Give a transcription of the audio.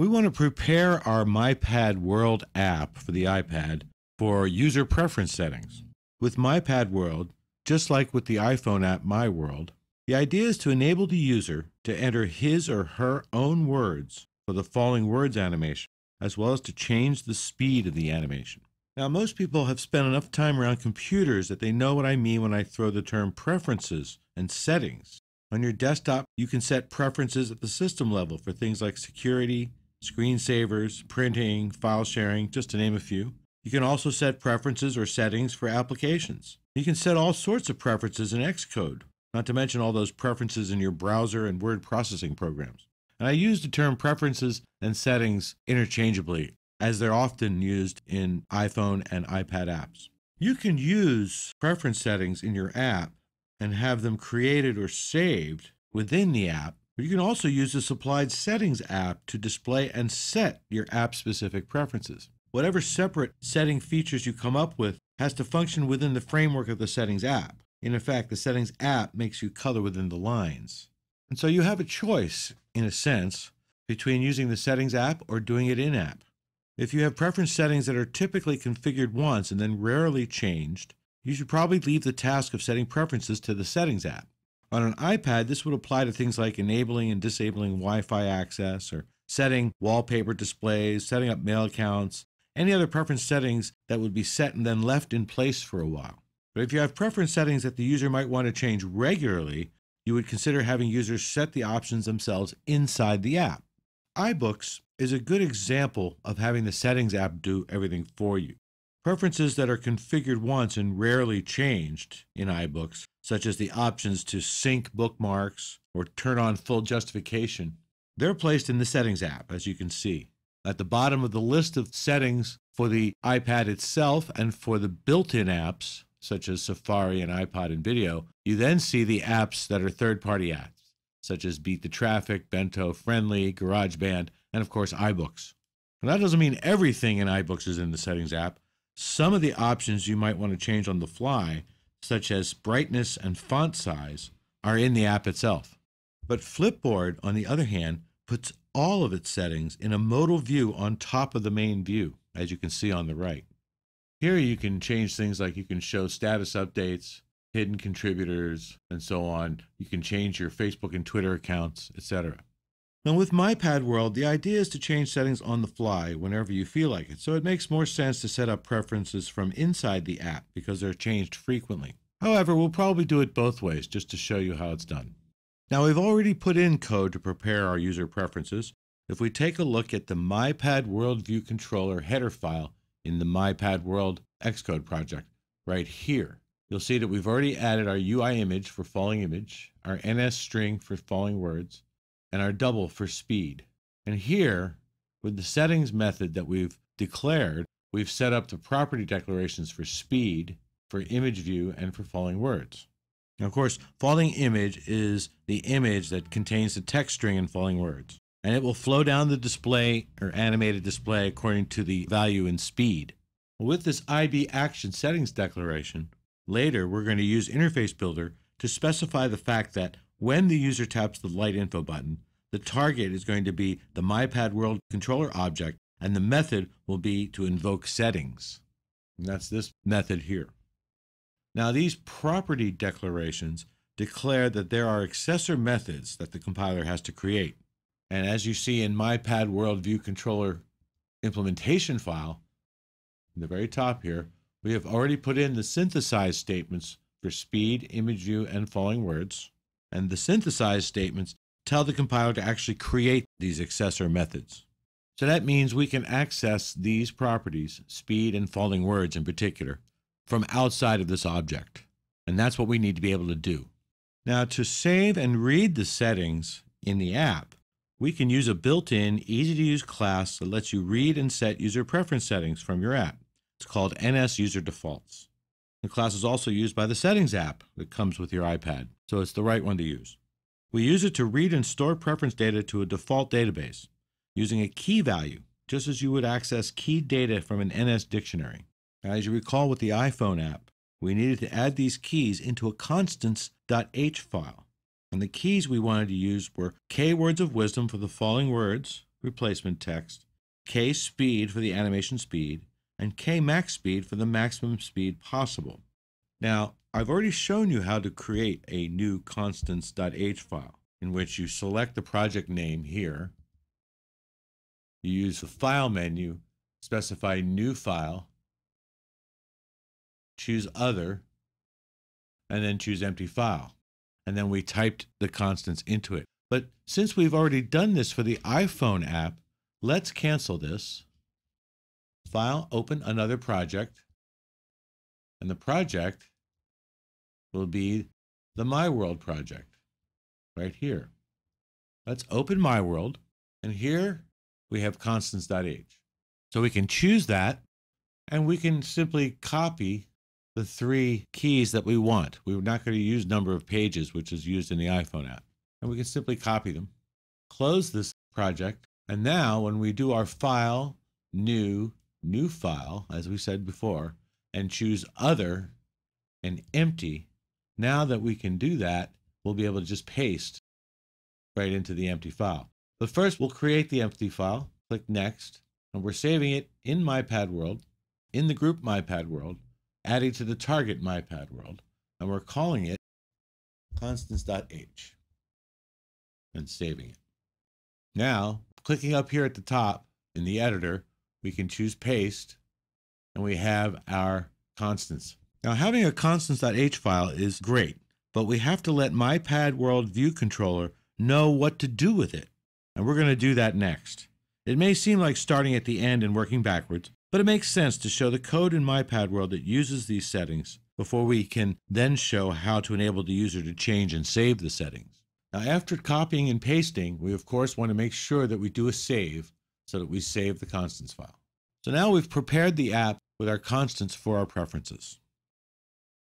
We want to prepare our MyPad World app for the iPad for user preference settings. With MyPad World, just like with the iPhone app My World, the idea is to enable the user to enter his or her own words for the falling words animation, as well as to change the speed of the animation. Now, most people have spent enough time around computers that they know what I mean when I throw the term preferences and settings. On your desktop, you can set preferences at the system level for things like security, screensavers, printing, file sharing, just to name a few. You can also set preferences or settings for applications. You can set all sorts of preferences in Xcode, not to mention all those preferences in your browser and word processing programs. And I use the term preferences and settings interchangeably, as they're often used in iPhone and iPad apps. You can use preference settings in your app and have them created or saved within the app you can also use the Supplied Settings app to display and set your app specific preferences. Whatever separate setting features you come up with has to function within the framework of the Settings app. In effect, the Settings app makes you color within the lines. And so you have a choice, in a sense, between using the Settings app or doing it in app. If you have preference settings that are typically configured once and then rarely changed, you should probably leave the task of setting preferences to the Settings app. On an iPad, this would apply to things like enabling and disabling Wi Fi access or setting wallpaper displays, setting up mail accounts, any other preference settings that would be set and then left in place for a while. But if you have preference settings that the user might want to change regularly, you would consider having users set the options themselves inside the app. iBooks is a good example of having the settings app do everything for you. Preferences that are configured once and rarely changed in iBooks, such as the options to sync bookmarks or turn on full justification, they're placed in the Settings app, as you can see. At the bottom of the list of settings for the iPad itself and for the built in apps, such as Safari and iPod and Video, you then see the apps that are third party apps, such as Beat the Traffic, Bento Friendly, GarageBand, and of course iBooks. Now, that doesn't mean everything in iBooks is in the Settings app. Some of the options you might want to change on the fly, such as brightness and font size, are in the app itself. But Flipboard, on the other hand, puts all of its settings in a modal view on top of the main view, as you can see on the right. Here you can change things like you can show status updates, hidden contributors, and so on. You can change your Facebook and Twitter accounts, etc. Now with MyPad World, the idea is to change settings on the fly whenever you feel like it, so it makes more sense to set up preferences from inside the app because they're changed frequently. However, we'll probably do it both ways just to show you how it's done. Now we've already put in code to prepare our user preferences. If we take a look at the MyPad World View Controller header file in the MyPad World Xcode project right here, you'll see that we've already added our UI image for falling image, our NS string for falling words, and our double for speed. And here, with the settings method that we've declared, we've set up the property declarations for speed, for image view, and for falling words. Now, of course, falling image is the image that contains the text string in falling words, and it will flow down the display or animated display according to the value in speed. With this IB action settings declaration, later we're going to use Interface Builder to specify the fact that when the user taps the Light Info button, the target is going to be the MyPad World Controller object, and the method will be to invoke settings. And that's this method here. Now, these property declarations declare that there are accessor methods that the compiler has to create. And as you see in MyPad World View Controller implementation file, in the very top here, we have already put in the synthesized statements for speed, image view, and falling words and the synthesized statements tell the compiler to actually create these accessor methods. So that means we can access these properties, speed and falling words in particular, from outside of this object. And that's what we need to be able to do. Now to save and read the settings in the app, we can use a built-in, easy-to-use class that lets you read and set user preference settings from your app. It's called NS User Defaults. The class is also used by the Settings app that comes with your iPad, so it's the right one to use. We use it to read and store preference data to a default database using a key value, just as you would access key data from an NS dictionary. Now, as you recall with the iPhone app, we needed to add these keys into a constants.h file. And the keys we wanted to use were K words of wisdom for the falling words, replacement text, K speed for the animation speed, and K max speed for the maximum speed possible. Now, I've already shown you how to create a new constants.h file in which you select the project name here. You use the File menu, specify New File, choose Other, and then choose Empty File. And then we typed the constants into it. But since we've already done this for the iPhone app, let's cancel this. File, open another project. And the project will be the My World project right here. Let's open My World. And here we have constants.h. So we can choose that and we can simply copy the three keys that we want. We're not going to use number of pages, which is used in the iPhone app. And we can simply copy them, close this project. And now when we do our file, new, new file, as we said before, and choose other and empty. Now that we can do that, we'll be able to just paste right into the empty file. But first we'll create the empty file, click next, and we're saving it in MyPad world, in the group MyPad world, adding to the target MyPad world, and we're calling it constants.h and saving it. Now, clicking up here at the top in the editor, we can choose paste, and we have our constants. Now having a constants.h file is great, but we have to let MyPad World View Controller know what to do with it. And we're going to do that next. It may seem like starting at the end and working backwards, but it makes sense to show the code in MyPad World that uses these settings before we can then show how to enable the user to change and save the settings. Now, after copying and pasting, we of course want to make sure that we do a save so that we save the constants file. So now we've prepared the app with our constants for our preferences.